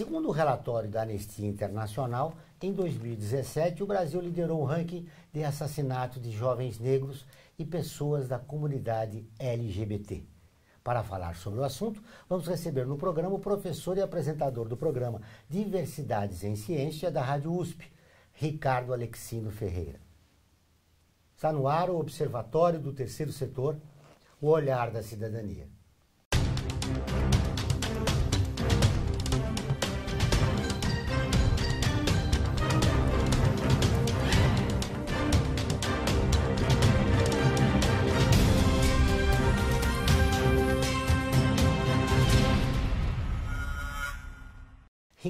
Segundo o relatório da Anistia Internacional, em 2017 o Brasil liderou o ranking de assassinato de jovens negros e pessoas da comunidade LGBT. Para falar sobre o assunto, vamos receber no programa o professor e apresentador do programa Diversidades em Ciência da Rádio USP, Ricardo Alexino Ferreira. Está no ar o Observatório do Terceiro Setor, o Olhar da Cidadania.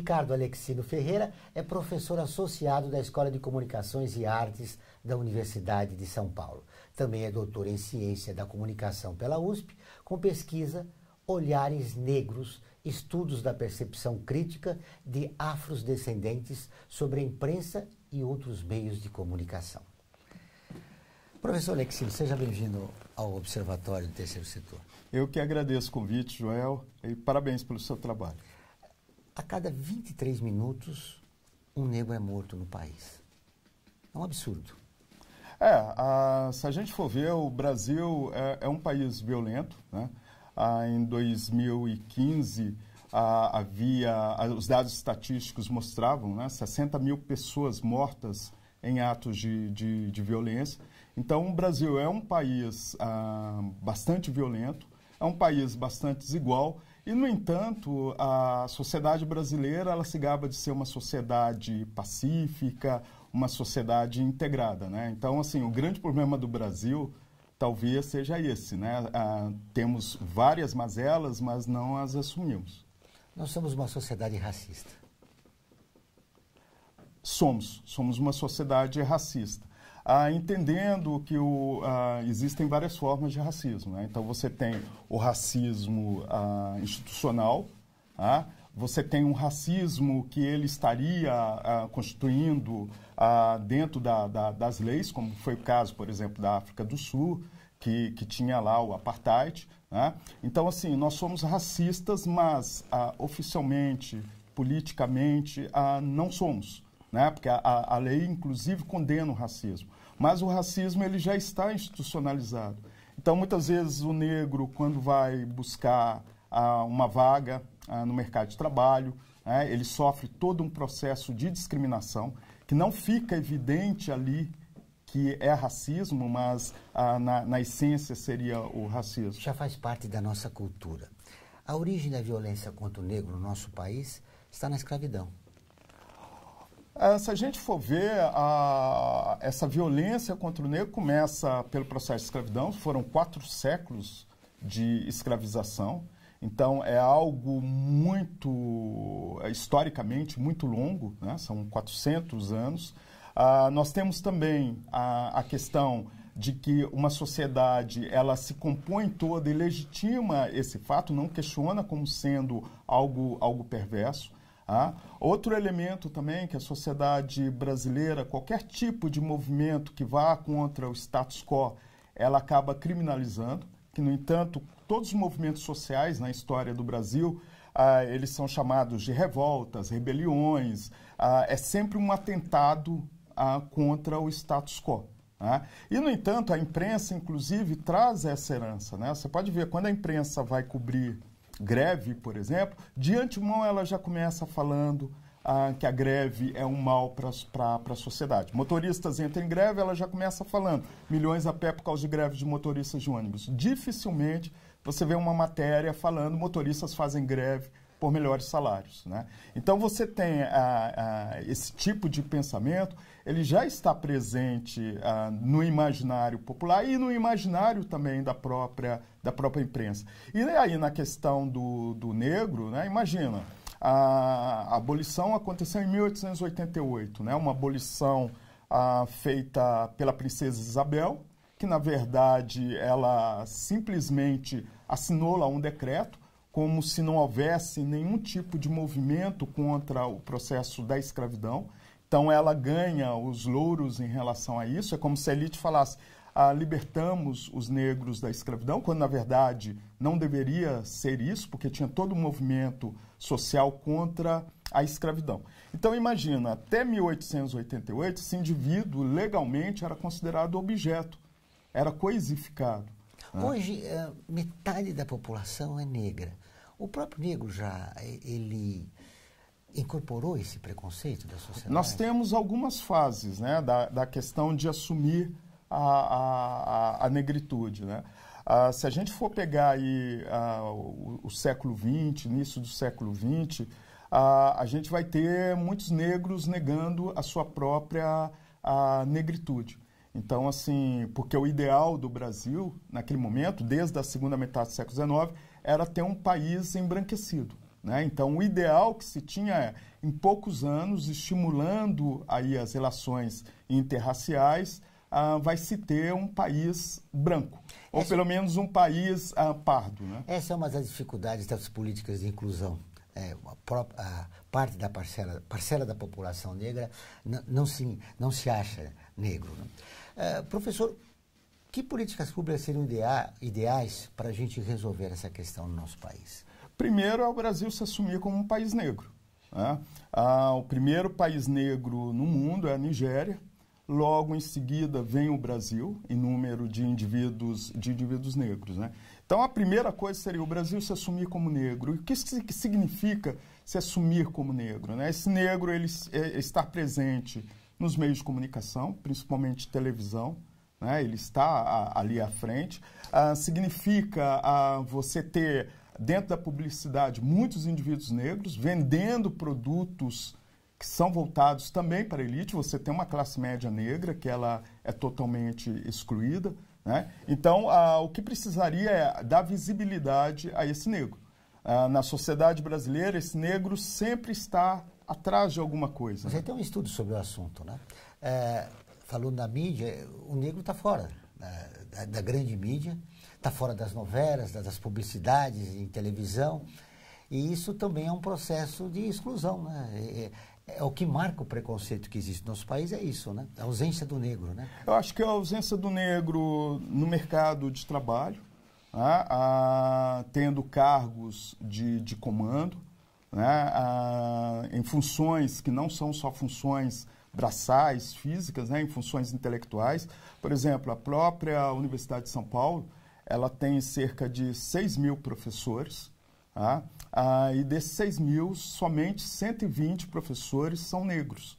Ricardo Alexino Ferreira é professor associado da Escola de Comunicações e Artes da Universidade de São Paulo. Também é doutor em Ciência da Comunicação pela USP, com pesquisa Olhares Negros, estudos da percepção crítica de afros descendentes sobre a imprensa e outros meios de comunicação. Professor Alexino, seja bem-vindo ao Observatório do Terceiro Setor. Eu que agradeço o convite, Joel, e parabéns pelo seu trabalho a cada 23 minutos, um negro é morto no país. É um absurdo. É, a, se a gente for ver, o Brasil é, é um país violento. Né? Ah, em 2015, ah, havia, ah, os dados estatísticos mostravam né, 60 mil pessoas mortas em atos de, de, de violência. Então, o Brasil é um país ah, bastante violento, é um país bastante desigual e, no entanto, a sociedade brasileira ela se gaba de ser uma sociedade pacífica, uma sociedade integrada. Né? Então, assim, o grande problema do Brasil talvez seja esse. Né? Ah, temos várias mazelas, mas não as assumimos. Nós somos uma sociedade racista. Somos. Somos uma sociedade racista ah, entendendo que o, ah, existem várias formas de racismo. Né? Então, você tem o racismo ah, institucional, ah, você tem um racismo que ele estaria constituindo dentro da, da, das leis, como foi o caso, por exemplo, da África do Sul, que, que tinha lá o apartheid. Né? Então, assim, nós somos racistas, mas oficialmente, politicamente, não somos né? porque a, a lei, inclusive, condena o racismo. Mas o racismo ele já está institucionalizado. Então, muitas vezes, o negro, quando vai buscar ah, uma vaga ah, no mercado de trabalho, né, ele sofre todo um processo de discriminação que não fica evidente ali que é racismo, mas ah, na, na, essência seria o racismo. Já faz parte da nossa cultura. A origem da violência contra o negro no nosso país está na escravidão. É, se a gente for ver, a, essa violência contra o negro começa pelo processo de escravidão, foram quatro séculos de escravização, então é algo muito, é, historicamente, muito longo, né? são 400 anos. Ah, nós temos também a, a questão de que uma sociedade ela se compõe toda e legitima esse fato, não questiona como sendo algo, algo perverso outro elemento também que a sociedade brasileira, qualquer tipo de movimento que vá contra o status quo, ela acaba criminalizando, que, no entanto, todos os movimentos sociais na história do Brasil, ah, eles são chamados de revoltas, rebeliões, ah, é sempre um atentado ah, contra o status quo. Né? e, no entanto, a imprensa, inclusive, traz essa herança. Né? Você pode ver, quando a imprensa vai cobrir greve, por exemplo, de antemão ela já começa falando ah, que a greve é um mal para a sociedade. Motoristas entram em greve, ela já começa falando milhões a pé por causa de greve de motoristas de ônibus. Dificilmente você vê uma matéria falando motoristas fazem greve por melhores salários. Né? Então você tem ah, ah, esse tipo de pensamento, ele já está presente ah, no imaginário popular e no imaginário também da própria da própria imprensa. E aí, na questão do, do negro, né, imagina, a, a abolição aconteceu em 1888, né, uma abolição a, ah, feita pela princesa Isabel, que na verdade ela simplesmente assinou lá um decreto, como se não houvesse nenhum tipo de movimento contra o processo da escravidão. Então ela ganha os louros em relação a isso. É como se a elite falasse: ah, libertamos os negros da escravidão, quando na verdade não deveria ser isso, porque tinha todo um movimento social contra a escravidão. Então imagina, até 1888, esse indivíduo legalmente era considerado objeto, era coisificado. Né? Hoje, né? metade da população é negra. O próprio negro já, eh, ele incorporou esse preconceito da sociedade? Nós temos algumas fases né, da, da questão de assumir a, a, a negritude. Né? Ah, se a gente for pegar aí, ah, o, o, século XX, início do século XX, ah, a gente vai ter muitos negros negando a sua própria negritude. Então, assim, porque o ideal do Brasil, naquele momento, desde a segunda metade do século XIX, era ter um país embranquecido. Né? Então, o ideal que se tinha é, em poucos anos, estimulando aí as relações interraciais, ah, vai se ter um país branco, ou Essa... pelo menos um país ah, pardo. Né? Essa é uma das dificuldades das políticas de inclusão. É, a, própria, a, parte da parcela, parcela da população negra não se, não se acha negro. Né? Uh, professor, que políticas públicas seriam idea ideais para a gente resolver essa questão no nosso país? Primeiro é o Brasil se assumir como um país negro. Né? Ah, o primeiro país negro no mundo é a Nigéria, Logo em seguida vem o Brasil em número de indivíduos, de indivíduos negros. Né? Então a primeira coisa seria o Brasil se assumir como negro. E o que significa se assumir como negro? Né? Esse negro ele é, está presente nos meios de comunicação, principalmente televisão, né? ele está a, ali à frente. Ah, significa a ah, você ter dentro da publicidade muitos indivíduos negros vendendo produtos que são voltados também para a elite. Você tem uma classe média negra que ela é totalmente excluída. Né? Então, o que precisaria é dar visibilidade a esse negro. Ah, na sociedade brasileira, esse negro sempre está atrás de alguma coisa. Você né? tem um estudo sobre o assunto, né? É, falou na mídia, o negro está fora né? da, da, grande mídia, está fora das novelas, das publicidades em televisão. E isso também é um processo de exclusão. Né? é o que marca o preconceito que existe no nosso país é isso, né? A ausência do negro, né? Eu acho que a ausência do negro no mercado de trabalho, né? ah, tendo cargos de, de comando, né? ah, em funções que não são só funções braçais, físicas, né? em funções intelectuais. Por exemplo, a própria Universidade de São Paulo, ela tem cerca de 6 mil professores, ah. Ah, e desses 6 mil, somente 120 professores são negros.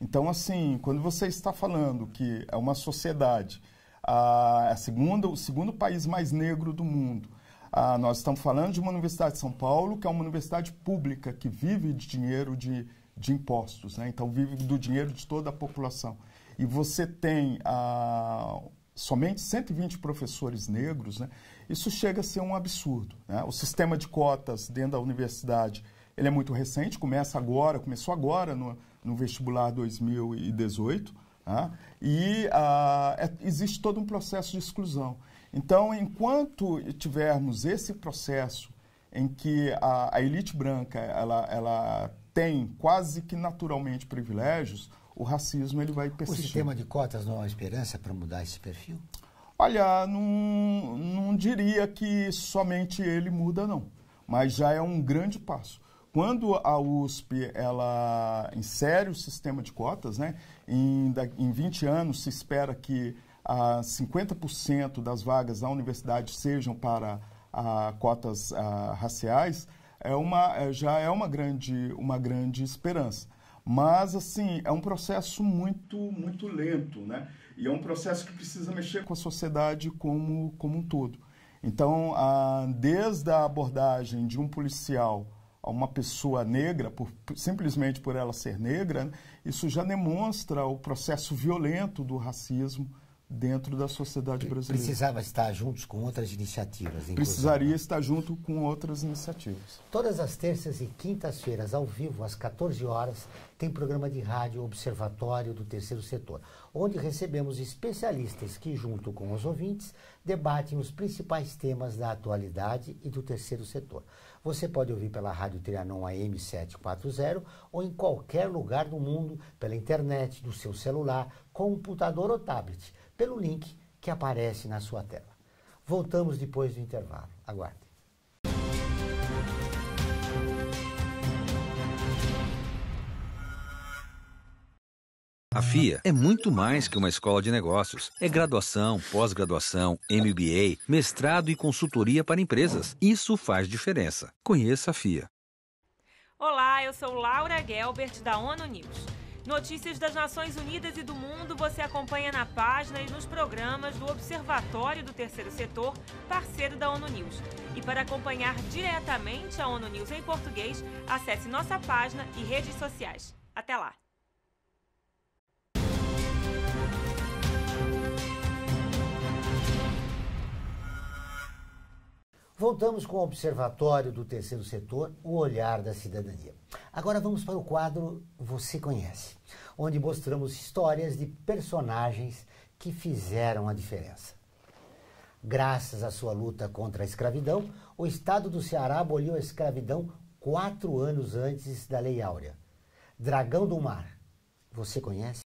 Então, assim, quando você está falando que é uma sociedade, ah, é a segunda, o segundo país mais negro do mundo, ah, nós estamos falando de uma universidade de São Paulo, que é uma universidade pública, que vive de dinheiro de, de impostos, né? então vive do dinheiro de toda a população. E você tem ah, somente 120 professores negros, né? Isso chega a ser um absurdo. Né? O sistema de cotas dentro da universidade ele é muito recente, começa agora, começou agora no, no vestibular 2018, né? e ah, é, existe todo um processo de exclusão. Então, enquanto tivermos esse processo em que a, a elite branca ela, ela tem quase que naturalmente privilégios, o racismo ele vai persistir. O sistema de cotas não uma esperança para mudar esse perfil? Olha, não, não diria que somente ele muda, não, mas já é um grande passo. Quando a USP ela insere o sistema de cotas, né, em, em 20 anos se espera que ah, 50% das vagas da universidade sejam para ah, cotas ah, raciais, é uma, é, já é uma grande, uma grande esperança. Mas, assim, é um processo muito, muito lento, né? E é um processo que precisa mexer com a sociedade como, como um todo. Então, a, desde a abordagem de um policial a uma pessoa negra, por, simplesmente por ela ser negra, né, isso já demonstra o processo violento do racismo dentro da sociedade brasileira. Precisava estar juntos com outras iniciativas. Precisaria estar junto com outras iniciativas. Todas as terças e quintas-feiras, ao vivo, às 14 horas, tem programa de rádio Observatório do Terceiro Setor, onde recebemos especialistas que, junto com os ouvintes, debatem os principais temas da atualidade e do terceiro setor. Você pode ouvir pela Rádio Trianon AM 740 ou em qualquer lugar do mundo, pela internet, do seu celular, computador ou tablet pelo link que aparece na sua tela. Voltamos depois do intervalo. Aguarde. A FIA é muito mais que uma escola de negócios. É graduação, pós-graduação, MBA, mestrado e consultoria para empresas. Isso faz diferença. Conheça a FIA. Olá, eu sou Laura Gelbert da ONU News. Notícias das Nações Unidas e do mundo você acompanha na página e nos programas do Observatório do Terceiro Setor, parceiro da ONU News. E para acompanhar diretamente a ONU News em português, acesse nossa página e redes sociais. Até lá! Voltamos com o Observatório do Terceiro Setor, o Olhar da Cidadania. Agora vamos para o quadro Você Conhece, onde mostramos histórias de personagens que fizeram a diferença. Graças à sua luta contra a escravidão, o Estado do Ceará aboliu a escravidão quatro anos antes da Lei Áurea. Dragão do Mar, você conhece?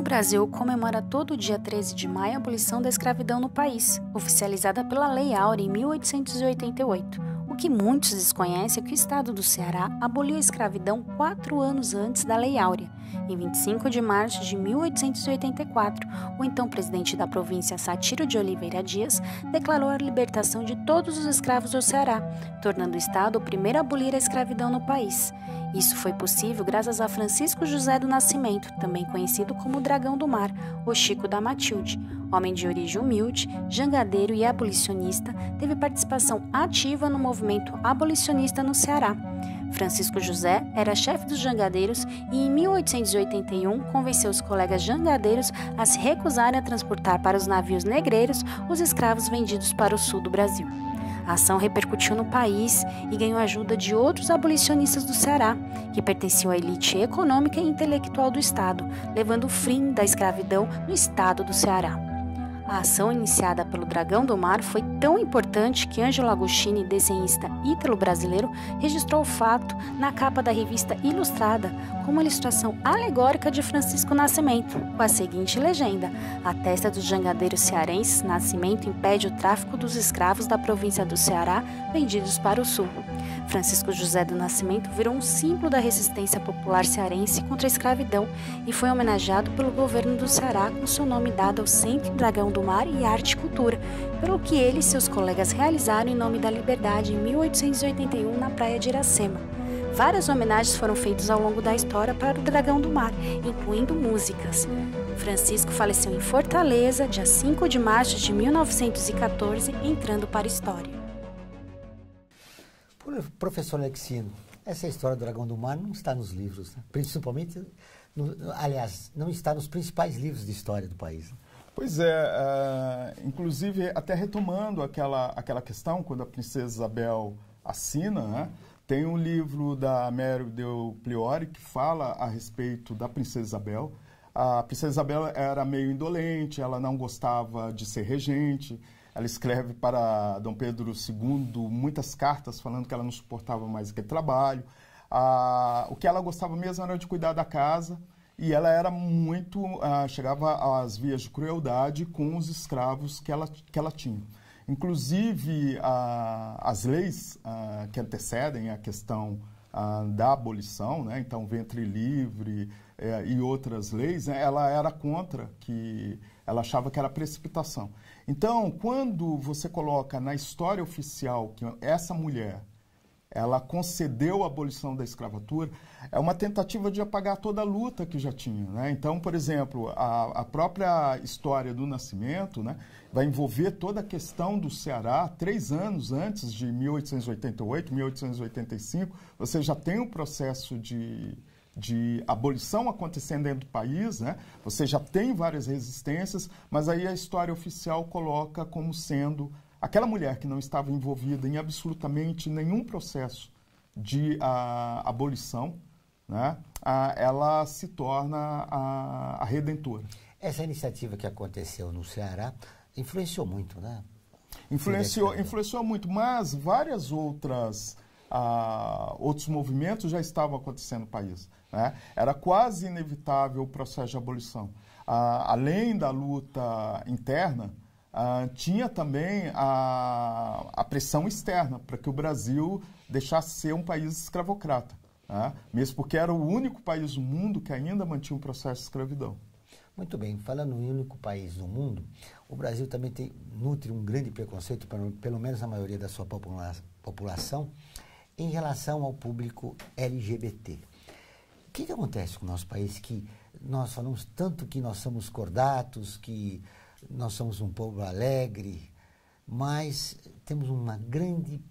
O Brasil comemora todo dia 13 de maio a abolição da escravidão no país, oficializada pela Lei Áurea em 1888. O que muitos desconhecem é que o estado do Ceará aboliu a escravidão quatro anos antes da Lei Áurea em 25 de março de 1884, o então presidente da província Satiro de Oliveira Dias declarou a libertação de todos os escravos do Ceará, tornando o Estado o primeiro a abolir a escravidão no país. Isso foi possível graças a Francisco José do Nascimento, também conhecido como o Dragão do Mar, o Chico da Matilde. Homem de origem humilde, jangadeiro e abolicionista, teve participação ativa no movimento abolicionista no Ceará. Francisco José era chefe dos jangadeiros e em 1881 convenceu os colegas jangadeiros a se recusarem a transportar para os navios negreiros os escravos vendidos para o sul do Brasil. A ação repercutiu no país e ganhou ajuda de outros abolicionistas do Ceará, que pertenciam à elite econômica e intelectual do Estado, levando o fim da escravidão no estado do Ceará. A ação iniciada pelo Dragão do Mar foi tão importante que Ângelo Agostini, desenhista ítalo-brasileiro, registrou o fato na capa da revista Ilustrada, com uma ilustração alegórica de Francisco Nascimento, com a seguinte legenda: A testa dos jangadeiros cearenses Nascimento impede o tráfico dos escravos da província do Ceará vendidos para o sul. Francisco José do Nascimento virou um símbolo da resistência popular cearense contra a escravidão e foi homenageado pelo governo do Ceará com seu nome dado ao Centro Dragão do Mar e Arte e Cultura, pelo que ele e seus colegas realizaram em nome da liberdade em 1881 na praia de Iracema. Várias homenagens foram feitas ao longo da história para o Dragão do Mar, incluindo músicas. Francisco faleceu em Fortaleza, dia 5 de março de 1914, entrando para a história. Professor Alexino, essa história do Dragão do Mar não está nos livros, né? principalmente, no, aliás, não está nos principais livros de história do país. Né? Pois é, uh, inclusive até retomando aquela, aquela questão, quando a princesa Isabel assina, né? tem um livro da Mary Del Priori que fala a respeito da princesa Isabel. A princesa Isabel era meio indolente, ela não gostava de ser regente, ela escreve para Dom Pedro II muitas cartas falando que ela não suportava mais aquele trabalho. Ah, o que ela gostava mesmo era de cuidar da casa e ela era muito ah, chegava às vias de crueldade com os escravos que ela que ela tinha. Inclusive ah, as leis ah, que antecedem a questão ah, da abolição, né? então ventre livre eh, e outras leis, né? ela era contra, que ela achava que era precipitação. Então, quando você coloca na história oficial que essa mulher ela concedeu a abolição da escravatura, é uma tentativa de apagar toda a luta que já tinha. Né? Então, por exemplo, a, a, própria história do nascimento né, vai envolver toda a questão do Ceará três anos antes de 1888, 1885. Você já tem um processo de, de abolição acontecendo dentro do país, né? Você já tem várias resistências, mas aí a história oficial coloca como sendo aquela mulher que não estava envolvida em absolutamente nenhum processo de a, ah, abolição, né? A, ah, ela se torna a, a redentora. Essa iniciativa que aconteceu no Ceará influenciou muito, né? Influenciou, influenciou muito, mas várias outras ah, outros movimentos já estavam acontecendo no país. Né? Era quase inevitável o processo de abolição. Ah, além da luta interna, ah, tinha também a, pressão externa para que o Brasil deixasse ser um país escravocrata, né? mesmo porque era o único país do mundo que ainda mantinha um processo de escravidão. Muito bem, falando no único país do mundo, o Brasil também tem, nutre um grande preconceito, para pelo menos a maioria da sua popula população, em relação ao público LGBT. O que, que acontece com o nosso país que nós falamos tanto que nós somos cordatos, que nós somos um povo alegre, mas temos uma grande,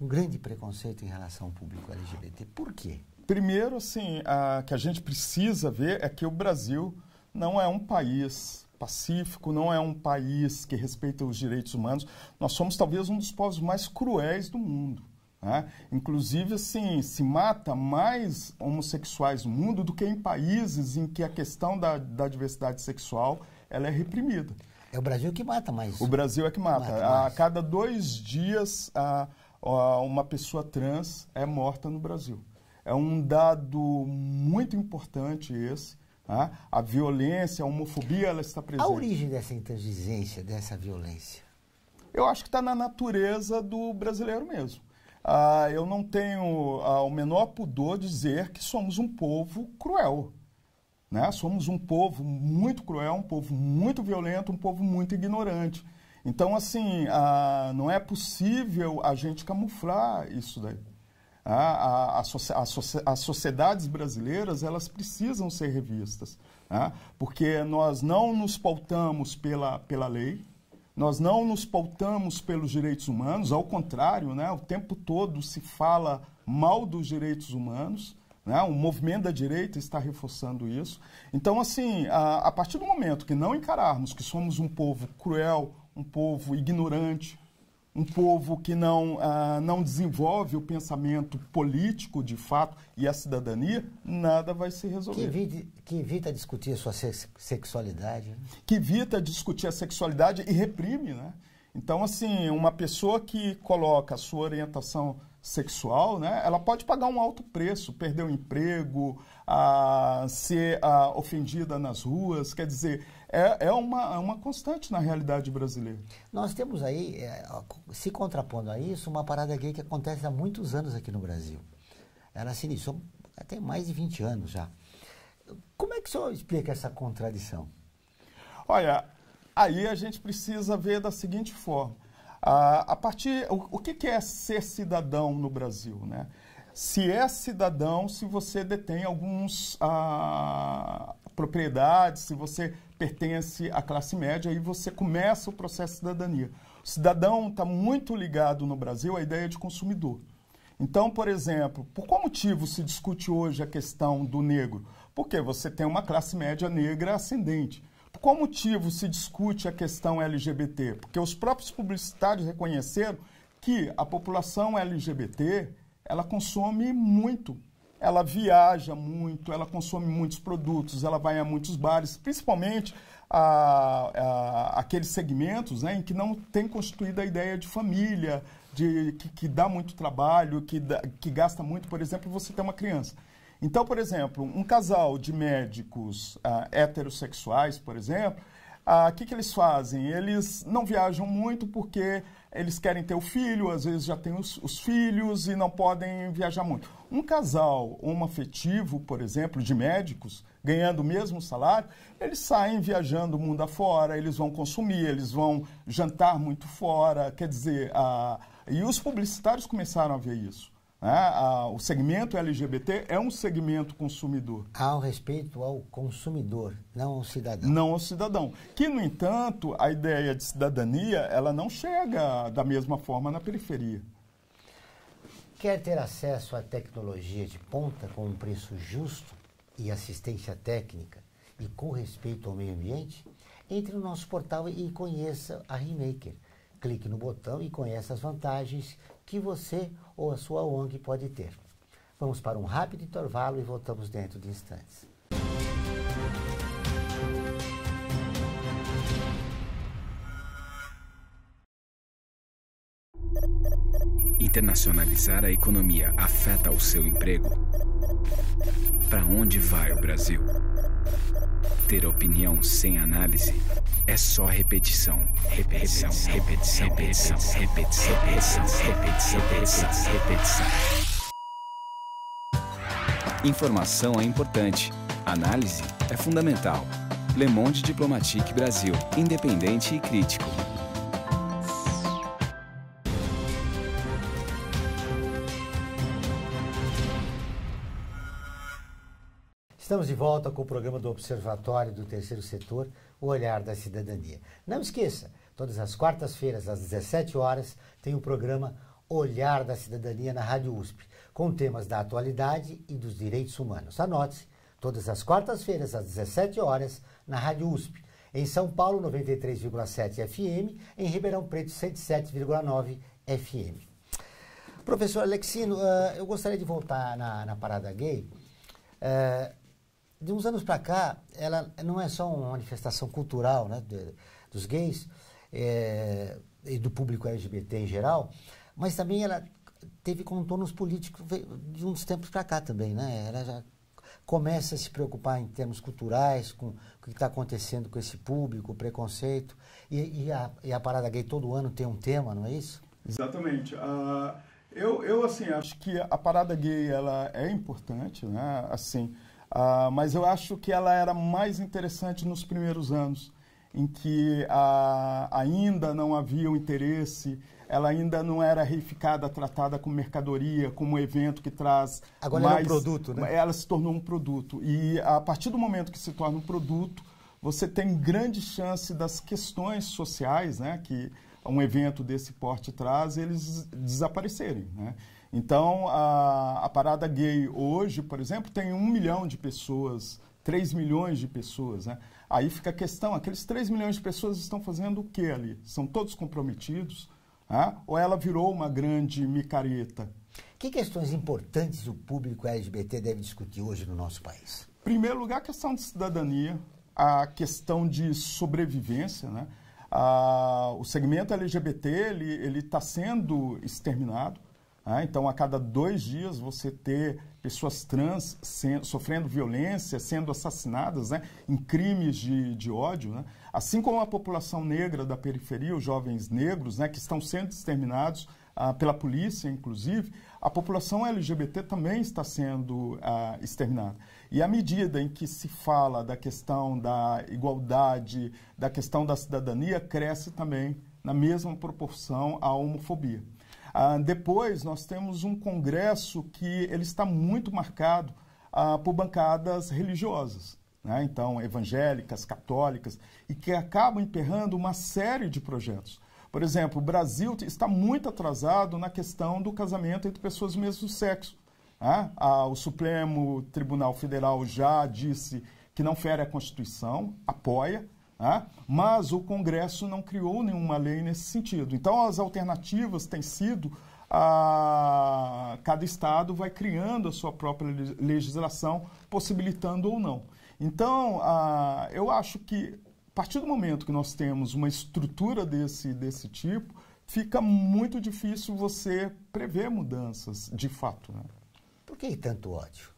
um grande preconceito em relação ao público LGBT. Por quê? Primeiro, assim, a que a gente precisa ver é que o Brasil não é um país pacífico, não é um país que respeita os direitos humanos. Nós somos talvez um dos povos mais cruéis do mundo. Né? Inclusive, assim, se mata mais homossexuais no mundo do que em países em que a questão da, da diversidade sexual ela é reprimida. É o Brasil que mata mais. O Brasil é que mata. mata a cada dois dias, a, a, uma pessoa trans é morta no Brasil. É um dado muito importante esse. Né? A violência, a homofobia, ela está presente. A origem dessa intransigência, dessa violência? Eu acho que está na natureza do brasileiro mesmo. Ah, eu não tenho ah, o menor pudor dizer que somos um povo cruel. Né? Somos um povo muito cruel, um povo muito violento, um povo muito ignorante. Então, assim, ah, não é possível a gente camuflar isso daí. a, a, a, as sociedades brasileiras elas precisam ser revistas, né? porque nós não nos pautamos pela, pela lei, nós não nos pautamos pelos direitos humanos, ao contrário, né, o tempo todo se fala mal dos direitos humanos. Né? O movimento da direita está reforçando isso. Então, assim, a, a partir do momento que não encararmos que somos um povo cruel, um povo ignorante, um povo que não, ah, não desenvolve o pensamento político de fato e a cidadania, nada vai se resolver. Que, evite, que evita discutir a sua sexualidade. Né? Que evita discutir a sexualidade e reprime, né? Então, assim, uma pessoa que coloca a sua orientação sexual, né, ela pode pagar um alto preço, perder o emprego, a ser a, ofendida nas ruas. Quer dizer, é, é uma, é uma constante na realidade brasileira. Nós temos aí, é, se contrapondo a isso, uma parada gay que acontece há muitos anos aqui no Brasil. Ela se iniciou até mais de 20 anos já. Como é que o senhor explica essa contradição? Olha, aí a gente precisa ver da seguinte forma. Ah, a partir, o, o que, que é ser cidadão no Brasil? Né? se é cidadão, se você detém alguns ah, propriedades, se você pertence à classe média, aí você começa o processo de cidadania. O cidadão está muito ligado no Brasil à ideia de consumidor. Então, por exemplo, por qual motivo se discute hoje a questão do negro? Porque você tem uma classe média negra ascendente. Por qual motivo se discute a questão LGBT? Porque os próprios publicitários reconheceram que a população LGBT ela consome muito. Ela viaja muito, ela consome muitos produtos, ela vai a muitos bares, principalmente a, a, aqueles segmentos né, em que não tem constituída a ideia de família, de que, que dá muito trabalho, que, que gasta muito, por exemplo, você tem uma criança. Então, por exemplo, um casal de médicos ah, heterossexuais, por exemplo, o ah, que, que eles fazem? Eles não viajam muito porque eles querem ter o filho, às vezes já têm os, os, filhos e não podem viajar muito. Um casal homoafetivo, por exemplo, de médicos, ganhando o mesmo salário, eles saem viajando o mundo afora, eles vão consumir, eles vão jantar muito fora, quer dizer, a... e os publicitários começaram a ver isso. Ah, o segmento LGBT é um segmento consumidor. Há respeito ao consumidor, não ao cidadão. Não ao cidadão. Que, no entanto, a ideia de cidadania ela não chega da mesma forma na periferia. Quer ter acesso à tecnologia de ponta com um preço justo e assistência técnica e com respeito ao meio ambiente? Entre no nosso portal e conheça a Remaker. Clique no botão e conheça as vantagens que você ou a sua ONG pode ter. Vamos para um rápido intervalo e voltamos dentro de instantes. Internacionalizar a economia afeta o seu emprego? Para onde vai o Brasil? Ter opinião sem análise é só repetição. Repetição, repetição, repetição, repetição, repetição, repetição, repetição, repetição. Informação é importante. Análise é fundamental. Le Monde Diplomatique Brasil, independente e crítico. Estamos de volta com o programa do Observatório do Terceiro Setor, O Olhar da Cidadania. Não esqueça, todas as quartas-feiras, às 17 horas, tem o programa Olhar da Cidadania na Rádio USP, com temas da atualidade e dos direitos humanos. Anote-se, todas as quartas-feiras, às 17 horas, na Rádio USP. Em São Paulo, 93,7 FM, em Ribeirão Preto, 107,9 FM. Professor Alexino, uh, eu gostaria de voltar na, na parada gay. Uh, de uns anos para cá, ela não é só uma manifestação cultural né, de, dos gays é, e do público LGBT em geral, mas também ela teve contornos políticos de uns tempos para cá também. Né? Ela já começa a se preocupar em termos culturais, com, o que está acontecendo com esse público, o preconceito. E, e, a, e, a, Parada Gay todo ano tem um tema, não é isso? Exatamente. Uh, eu, eu, assim, acho que a Parada Gay ela é importante, né? Assim, Uh, mas eu acho que ela era mais interessante nos primeiros anos, em que uh, ainda não havia o interesse, ela ainda não era reificada, tratada como mercadoria, como um evento que traz. Agora mais, ela é um produto, né? Ela se tornou um produto. E a partir do momento que se torna um produto, você tem grande chance das questões sociais, né, que um evento desse porte traz, eles desaparecerem, né? Então, a, a parada gay hoje, por exemplo, tem um milhão de pessoas 3 milhões de pessoas. Né? Aí fica a questão: aqueles 3 milhões de pessoas estão fazendo o que ali? São todos comprometidos? Né? Ou ela virou uma grande micareta? Que questões importantes o público LGBT deve discutir hoje no nosso país? Em primeiro lugar, a questão de cidadania, a questão de sobrevivência. Né? Ah, o segmento LGBT ele está sendo exterminado. Ah, então, a cada dois dias você ter pessoas trans sofrendo violência, sendo assassinadas né, em crimes de, de ódio. Né? Assim como a população negra da periferia, os jovens negros, né, que estão sendo exterminados ah, pela polícia, inclusive, a população LGBT também está sendo ah, exterminada. E à medida em que se fala da questão da igualdade, da questão da cidadania, cresce também, na mesma proporção, a homofobia. Ah, depois nós temos um congresso que ele está muito marcado ah, por bancadas religiosas. Né? Então, evangélicas, católicas, e que acabam emperrando uma série de projetos. Por exemplo, o Brasil está muito atrasado na questão do casamento entre pessoas do mesmo sexo. Né? Ah, o Supremo Tribunal Federal já disse que não fere a Constituição, apoia, mas o Congresso não criou nenhuma lei nesse sentido. Então, as alternativas têm sido. A, cada estado vai criando a sua própria legislação, possibilitando ou não. Então, a, eu acho que, a partir do momento que nós temos uma estrutura desse, desse tipo, fica muito difícil você prever mudanças de fato. Né? Por que tanto ódio?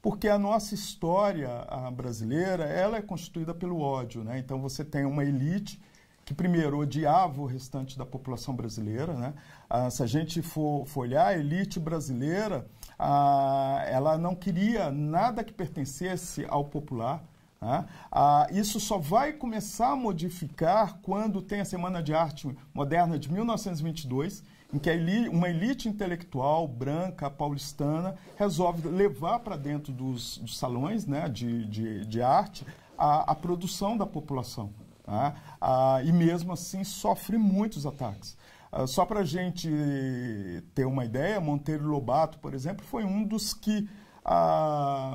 porque a nossa história brasileira ela é constituída pelo ódio. Né? Então você tem uma elite que primeiro odiava o restante da população brasileira, né? Ah, se a gente for, for, olhar a elite brasileira, ah, ela não queria nada que pertencesse ao popular. Né? Ah, isso só vai começar a modificar quando tem a Semana de Arte Moderna de 1922 em que uma elite intelectual branca paulistana resolve levar para dentro dos, dos, salões né, de, de, de arte a, a, produção da população. Tá? Ah, e mesmo assim sofre muitos ataques. Ah, só para a gente ter uma ideia, Monteiro Lobato, por exemplo, foi um dos que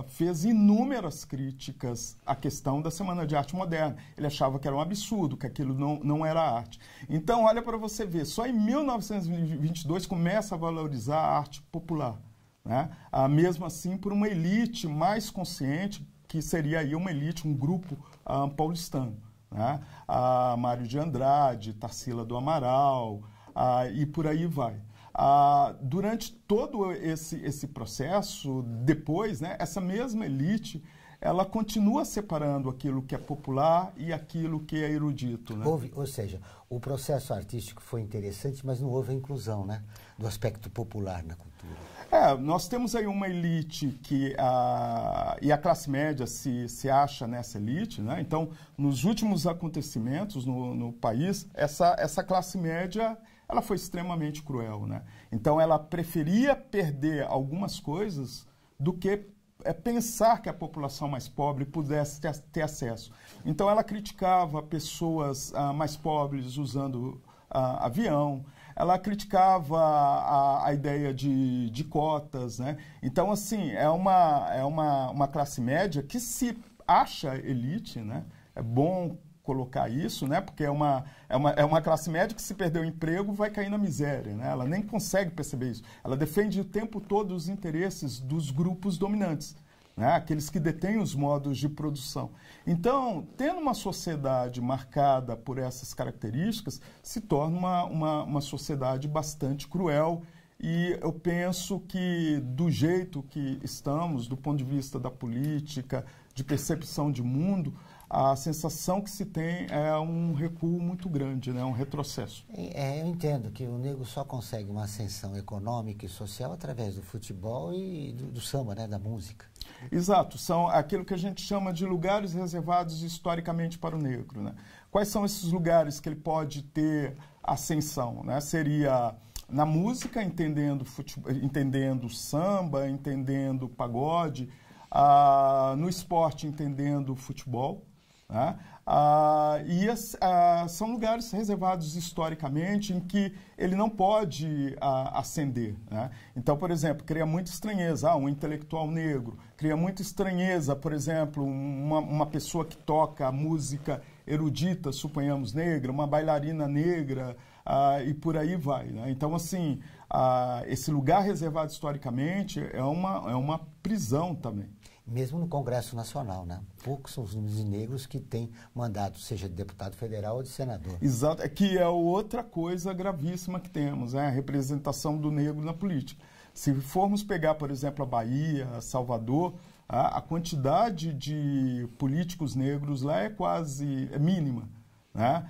fez inúmeras críticas à questão da Semana de Arte Moderna. Ele achava que era um absurdo, que aquilo não, não era arte. Então, olha para você ver, só em 1922 começa a valorizar a arte popular. Né? Ah, mesmo assim, por uma elite mais consciente, que seria aí uma elite, um grupo ah, paulistano. Né? Ah, Mário de Andrade, Tarsila do Amaral, ah, e por aí vai. Ah, durante todo esse, esse processo, depois, né, essa mesma elite ela continua separando aquilo que é popular e aquilo que é erudito. Né? Houve, ou seja, o processo artístico foi interessante, mas não houve a inclusão né, do aspecto popular na cultura. É, nós temos aí uma elite que. A, e a classe média se, se acha nessa elite, né? Então, nos últimos acontecimentos no, no país, essa, essa classe média ela foi extremamente cruel, né? Então ela preferia perder algumas coisas do que é pensar que a população mais pobre pudesse ter, ter acesso. Então ela criticava pessoas ah, mais pobres usando ah, avião, ela criticava a, a ideia de, de, cotas, né? Então, assim, é uma, é uma, uma classe média que se acha elite, né? É bom colocar isso, né? Porque é uma, é, uma, é uma classe média que se perder o emprego vai cair na miséria, né? Ela nem consegue perceber isso. Ela defende o tempo todo os interesses dos grupos dominantes, né? Aqueles que detêm os modos de produção. Então, tendo uma sociedade marcada por essas características, se torna uma, uma, uma sociedade bastante cruel e eu penso que, do jeito que estamos, do ponto de vista da política, de percepção de mundo, a sensação que se tem é um recuo muito grande, né? um retrocesso. É, eu entendo que o negro só consegue uma ascensão econômica e social através do futebol e do, do samba, né? da música. Exato, são aquilo que a gente chama de lugares reservados historicamente para o negro. Né? Quais são esses lugares que ele pode ter ascensão? Né? Seria na música, entendendo, futebol, entendendo samba, entendendo pagode, ah, no esporte, entendendo futebol, né? Ah, e as, ah, são lugares reservados historicamente em que ele não pode ah, ascender. Né? Então, por exemplo, cria muita estranheza ah, um intelectual negro, cria muita estranheza, por exemplo, uma, uma pessoa que toca música erudita, suponhamos negra, uma bailarina negra ah, e por aí vai. Né? Então, assim, ah, esse lugar reservado historicamente é uma, é uma prisão também mesmo no Congresso Nacional, né? Poucos são os negros que têm mandato, seja de deputado federal ou de senador. Exato, é que é outra coisa gravíssima que temos, né? a representação do negro na política. Se formos pegar, por exemplo, a Bahia, Salvador, a, quantidade de políticos negros lá é quase é mínima. Né?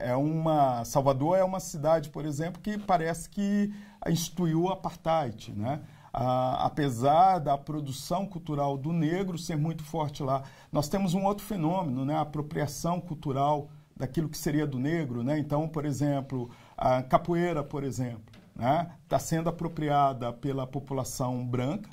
é uma Salvador é uma cidade, por exemplo, que parece que instituiu o apartheid, né? Ah, apesar da produção cultural do negro ser muito forte lá, nós temos um outro fenômeno, né? a apropriação cultural daquilo que seria do negro. Né? Então, por exemplo, a capoeira, por exemplo, está né? Tá sendo apropriada pela população branca,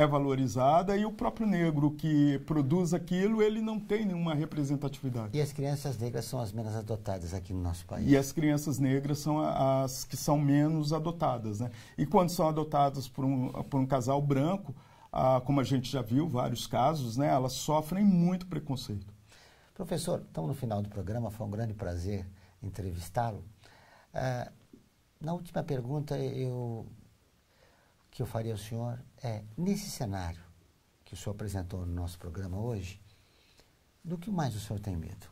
é valorizada e o próprio negro que produz aquilo, ele não tem nenhuma representatividade. E as crianças negras são as menos adotadas aqui no nosso país. E as crianças negras são as que são menos adotadas, né? E quando são adotadas por um, por um casal branco, ah, como a gente já viu vários casos, né? Elas sofrem muito preconceito. Professor, estamos no final do programa, foi um grande prazer entrevistá-lo. Ah, na última pergunta, eu que eu faria ao senhor é, nesse cenário que o senhor apresentou no nosso programa hoje, do que mais o senhor tem medo?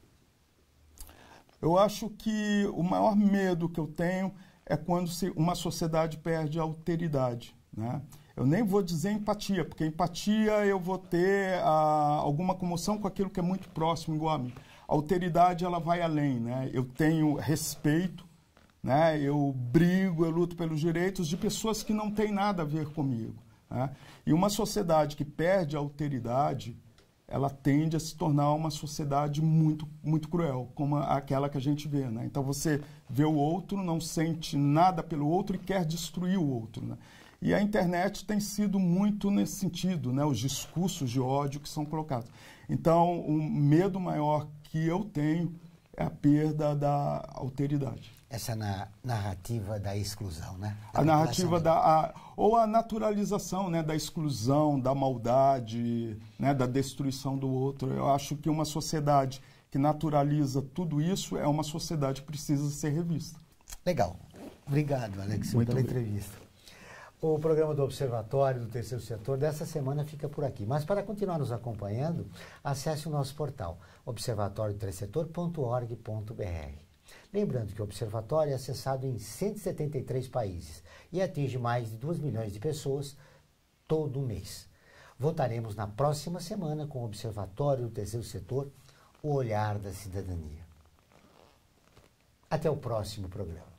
Eu acho que o maior medo que eu tenho é quando uma sociedade perde a alteridade. Né? Eu nem vou dizer empatia, porque empatia eu vou ter a, ah, alguma comoção com aquilo que é muito próximo, igual a mim. A alteridade ela vai além. Né? Eu tenho respeito né? eu brigo, eu luto pelos direitos de pessoas que não têm nada a ver comigo. Né? E uma sociedade que perde a alteridade, ela tende a se tornar uma sociedade muito, muito cruel, como aquela que a gente vê. Né? Então você vê o outro, não sente nada pelo outro e quer destruir o outro. Né? E a internet tem sido muito nesse sentido, né? os discursos de ódio que são colocados. Então, o medo maior que eu tenho é a perda da alteridade essa na, narrativa da exclusão, né? Da a narrativa da a, ou a naturalização, né, da exclusão, da maldade, né, da destruição do outro. Eu acho que uma sociedade que naturaliza tudo isso é uma sociedade que precisa ser revista. Legal. Obrigado, Alex, Muito pela bem. entrevista. O programa do Observatório do Terceiro Setor dessa semana fica por aqui. Mas para continuar nos acompanhando, acesse o nosso portal setor.org.br. Lembrando que o observatório é acessado em 173 países e atinge mais de 2 milhões de pessoas todo mês. Voltaremos na próxima semana com o Observatório do Terceiro Setor, o Olhar da Cidadania. Até o próximo programa.